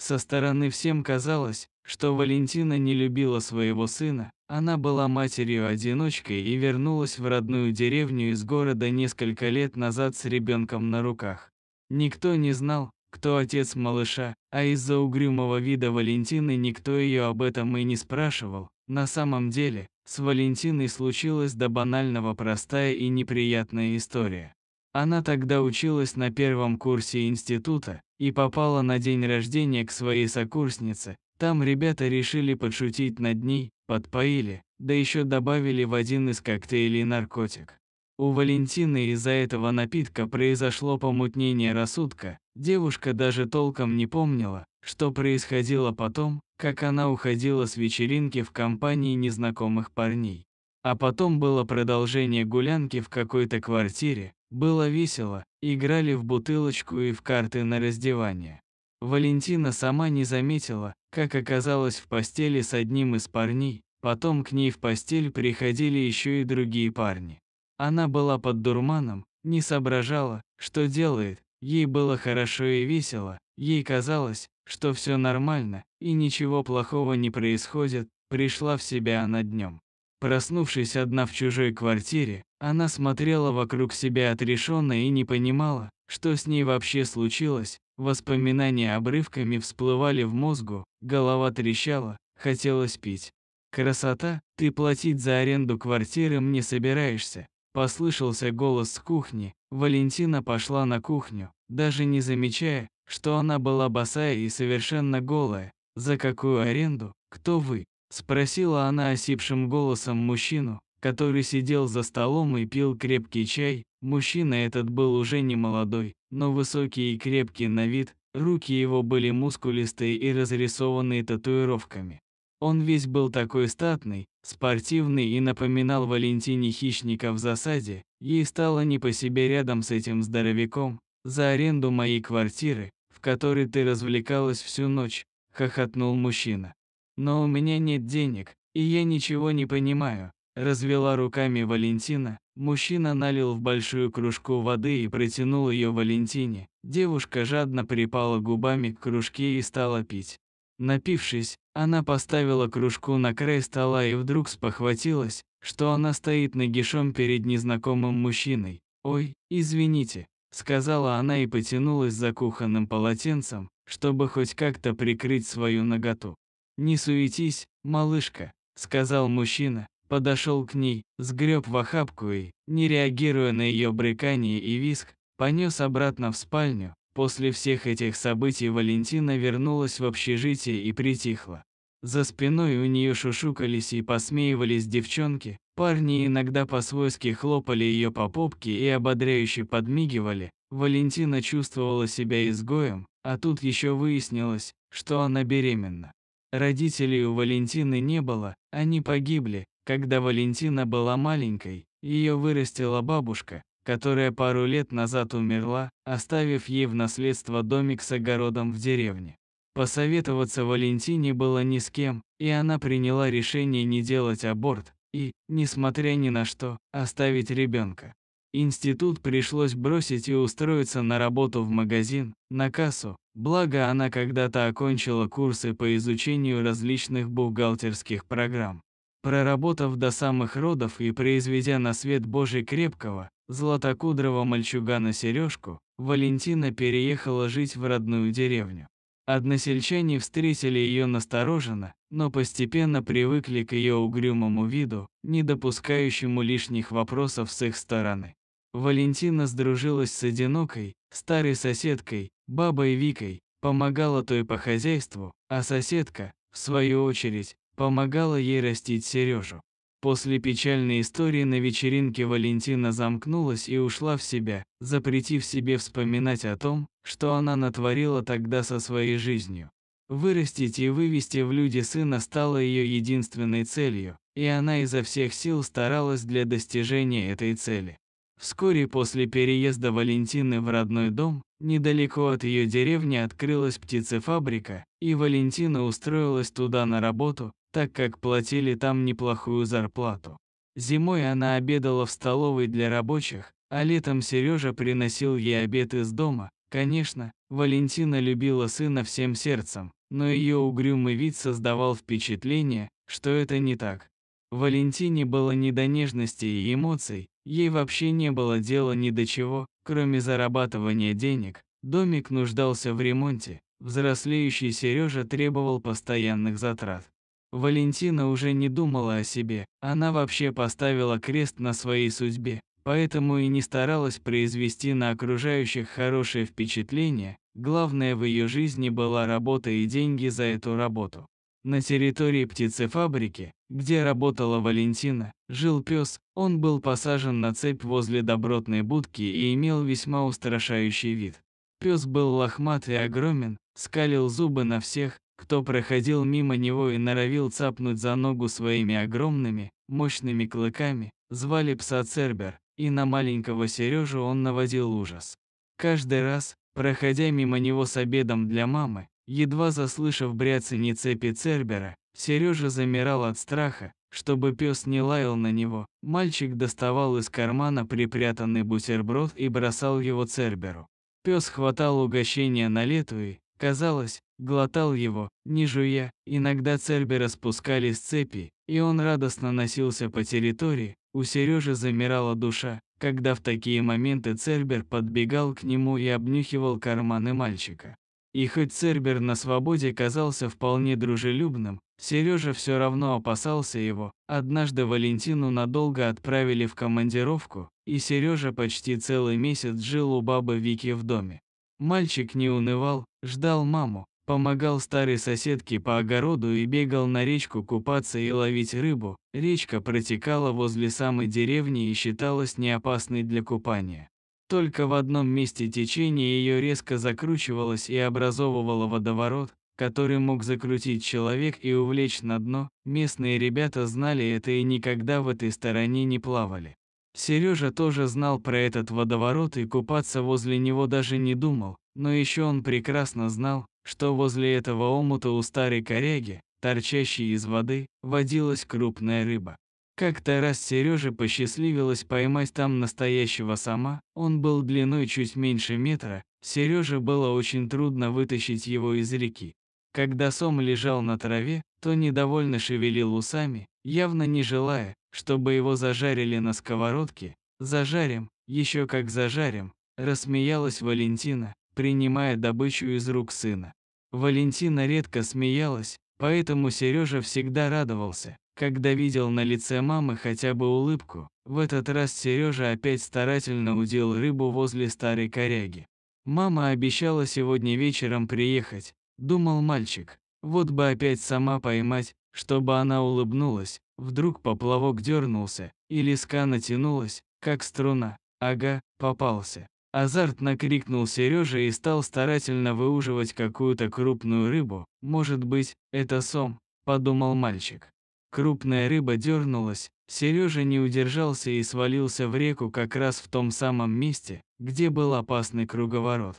Со стороны всем казалось, что Валентина не любила своего сына, она была матерью-одиночкой и вернулась в родную деревню из города несколько лет назад с ребенком на руках. Никто не знал, кто отец малыша, а из-за угрюмого вида Валентины никто ее об этом и не спрашивал. На самом деле, с Валентиной случилась до банального простая и неприятная история. Она тогда училась на первом курсе института, и попала на день рождения к своей сокурснице. Там ребята решили подшутить над ней, подпоили, да еще добавили в один из коктейлей наркотик. У Валентины из-за этого напитка произошло помутнение рассудка, девушка даже толком не помнила, что происходило потом, как она уходила с вечеринки в компании незнакомых парней. А потом было продолжение гулянки в какой-то квартире, было весело, играли в бутылочку и в карты на раздевание. Валентина сама не заметила, как оказалась в постели с одним из парней, потом к ней в постель приходили еще и другие парни. Она была под дурманом, не соображала, что делает, ей было хорошо и весело, ей казалось, что все нормально и ничего плохого не происходит, пришла в себя она днем. Проснувшись одна в чужой квартире, она смотрела вокруг себя отрешенно и не понимала, что с ней вообще случилось. Воспоминания обрывками всплывали в мозгу, голова трещала, хотелось пить. «Красота, ты платить за аренду квартиры мне собираешься», – послышался голос с кухни. Валентина пошла на кухню, даже не замечая, что она была босая и совершенно голая. «За какую аренду? Кто вы?» Спросила она осипшим голосом мужчину, который сидел за столом и пил крепкий чай. Мужчина этот был уже не молодой, но высокий и крепкий на вид, руки его были мускулистые и разрисованные татуировками. Он весь был такой статный, спортивный и напоминал Валентине хищника в засаде. Ей стало не по себе рядом с этим здоровяком. За аренду моей квартиры, в которой ты развлекалась всю ночь, хохотнул мужчина. Но у меня нет денег, и я ничего не понимаю. Развела руками Валентина. Мужчина налил в большую кружку воды и протянул ее Валентине. Девушка жадно припала губами к кружке и стала пить. Напившись, она поставила кружку на край стола и вдруг спохватилась, что она стоит нагишом перед незнакомым мужчиной. «Ой, извините», – сказала она и потянулась за кухонным полотенцем, чтобы хоть как-то прикрыть свою наготу. «Не суетись, малышка», — сказал мужчина, подошел к ней, сгреб в охапку и, не реагируя на ее брыкание и виск, понес обратно в спальню. После всех этих событий Валентина вернулась в общежитие и притихла. За спиной у нее шушукались и посмеивались девчонки, парни иногда по-свойски хлопали ее по попке и ободряюще подмигивали. Валентина чувствовала себя изгоем, а тут еще выяснилось, что она беременна. Родителей у Валентины не было, они погибли, когда Валентина была маленькой. Ее вырастила бабушка, которая пару лет назад умерла, оставив ей в наследство домик с огородом в деревне. Посоветоваться Валентине было ни с кем, и она приняла решение не делать аборт и, несмотря ни на что, оставить ребенка. Институт пришлось бросить и устроиться на работу в магазин, на кассу. Благо она когда-то окончила курсы по изучению различных бухгалтерских программ. Проработав до самых родов и произведя на свет Божий крепкого, златокудрого мальчугана Сережку, Валентина переехала жить в родную деревню. Односельчане встретили ее настороженно, но постепенно привыкли к ее угрюмому виду, не допускающему лишних вопросов с их стороны. Валентина сдружилась с одинокой, старой соседкой, бабой Викой, помогала той по хозяйству, а соседка, в свою очередь, помогала ей растить Сережу. После печальной истории на вечеринке Валентина замкнулась и ушла в себя, запретив себе вспоминать о том, что она натворила тогда со своей жизнью. Вырастить и вывести в люди сына стало ее единственной целью, и она изо всех сил старалась для достижения этой цели. Вскоре после переезда Валентины в родной дом, недалеко от ее деревни открылась птицефабрика, и Валентина устроилась туда на работу, так как платили там неплохую зарплату. Зимой она обедала в столовой для рабочих, а летом Сережа приносил ей обед из дома. Конечно, Валентина любила сына всем сердцем, но ее угрюмый вид создавал впечатление, что это не так. Валентине было не до нежности и эмоций, Ей вообще не было дела ни до чего, кроме зарабатывания денег. Домик нуждался в ремонте, взрослеющий Сережа требовал постоянных затрат. Валентина уже не думала о себе, она вообще поставила крест на своей судьбе, поэтому и не старалась произвести на окружающих хорошее впечатление, главное в ее жизни была работа и деньги за эту работу. На территории птицефабрики, где работала Валентина, жил пес, он был посажен на цепь возле добротной будки и имел весьма устрашающий вид. Пес был лохмат и огромен, скалил зубы на всех, кто проходил мимо него и норовил цапнуть за ногу своими огромными, мощными клыками, звали пса Цербер, и на маленького Сережу он наводил ужас. Каждый раз, проходя мимо него с обедом для мамы, Едва заслышав бряцание цепи Цербера, Сережа замирал от страха, чтобы пес не лаял на него. Мальчик доставал из кармана припрятанный бутерброд и бросал его Церберу. Пес хватал угощение на лету и, казалось, глотал его, не жуя. Иногда Цербера спускали с цепи, и он радостно носился по территории. У Сережи замирала душа, когда в такие моменты Цербер подбегал к нему и обнюхивал карманы мальчика. И хоть Цербер на свободе казался вполне дружелюбным, Сережа все равно опасался его. Однажды Валентину надолго отправили в командировку, и Сережа почти целый месяц жил у бабы Вики в доме. Мальчик не унывал, ждал маму, помогал старой соседке по огороду и бегал на речку купаться и ловить рыбу. Речка протекала возле самой деревни и считалась неопасной для купания. Только в одном месте течение ее резко закручивалось и образовывало водоворот, который мог закрутить человек и увлечь на дно. Местные ребята знали это и никогда в этой стороне не плавали. Сережа тоже знал про этот водоворот и купаться возле него даже не думал, но еще он прекрасно знал, что возле этого омута у старой коряги, торчащей из воды, водилась крупная рыба. Как-то раз Сереже посчастливилось поймать там настоящего сама, он был длиной чуть меньше метра, Сереже было очень трудно вытащить его из реки. Когда сом лежал на траве, то недовольно шевелил усами, явно не желая, чтобы его зажарили на сковородке. «Зажарим, еще как зажарим», – рассмеялась Валентина, принимая добычу из рук сына. Валентина редко смеялась, поэтому Сережа всегда радовался, когда видел на лице мамы хотя бы улыбку, в этот раз Сережа опять старательно удил рыбу возле старой коряги. Мама обещала сегодня вечером приехать, думал мальчик. Вот бы опять сама поймать, чтобы она улыбнулась. Вдруг поплавок дернулся, и леска натянулась, как струна. Ага, попался. Азарт накрикнул Сережа и стал старательно выуживать какую-то крупную рыбу. Может быть, это сом, подумал мальчик. Крупная рыба дернулась, Сережа не удержался и свалился в реку как раз в том самом месте, где был опасный круговорот.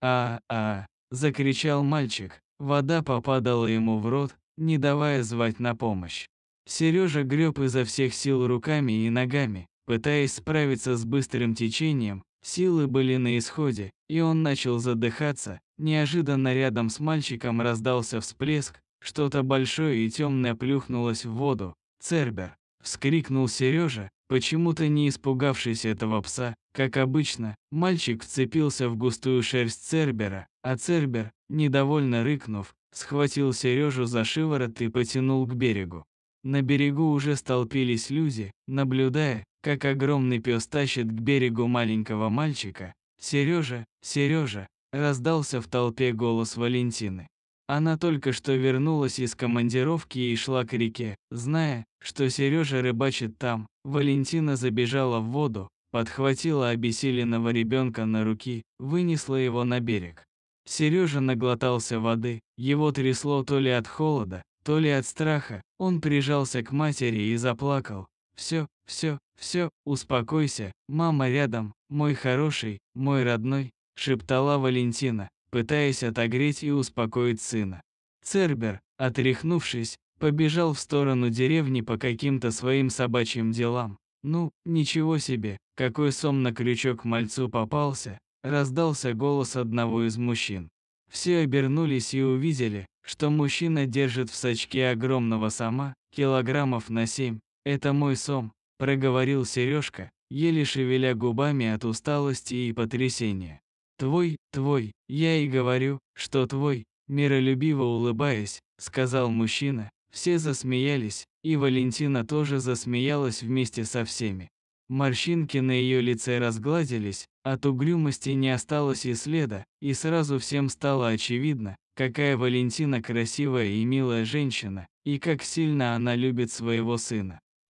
«А-а!» – закричал мальчик. Вода попадала ему в рот, не давая звать на помощь. Сережа греб изо всех сил руками и ногами, пытаясь справиться с быстрым течением, силы были на исходе, и он начал задыхаться. Неожиданно рядом с мальчиком раздался всплеск, что-то большое и темное плюхнулось в воду. Цербер! Вскрикнул Сережа, почему-то не испугавшись этого пса. Как обычно, мальчик вцепился в густую шерсть Цербера, а Цербер, недовольно рыкнув, схватил Сережу за шиворот и потянул к берегу. На берегу уже столпились люди, наблюдая, как огромный пес тащит к берегу маленького мальчика. Сережа, Сережа, раздался в толпе голос Валентины. Она только что вернулась из командировки и шла к реке, зная, что Сережа рыбачит там. Валентина забежала в воду, подхватила обессиленного ребенка на руки, вынесла его на берег. Сережа наглотался воды, его трясло то ли от холода, то ли от страха. Он прижался к матери и заплакал. Все, все, все, успокойся, мама рядом, мой хороший, мой родной, шептала Валентина пытаясь отогреть и успокоить сына. Цербер, отряхнувшись, побежал в сторону деревни по каким-то своим собачьим делам. Ну, ничего себе, какой сом на крючок мальцу попался, раздался голос одного из мужчин. Все обернулись и увидели, что мужчина держит в сачке огромного сома, килограммов на семь. «Это мой сом», – проговорил Сережка, еле шевеля губами от усталости и потрясения. «Твой, твой, я и говорю, что твой», миролюбиво улыбаясь, сказал мужчина. Все засмеялись, и Валентина тоже засмеялась вместе со всеми. Морщинки на ее лице разгладились, от угрюмости не осталось и следа, и сразу всем стало очевидно, какая Валентина красивая и милая женщина, и как сильно она любит своего сына.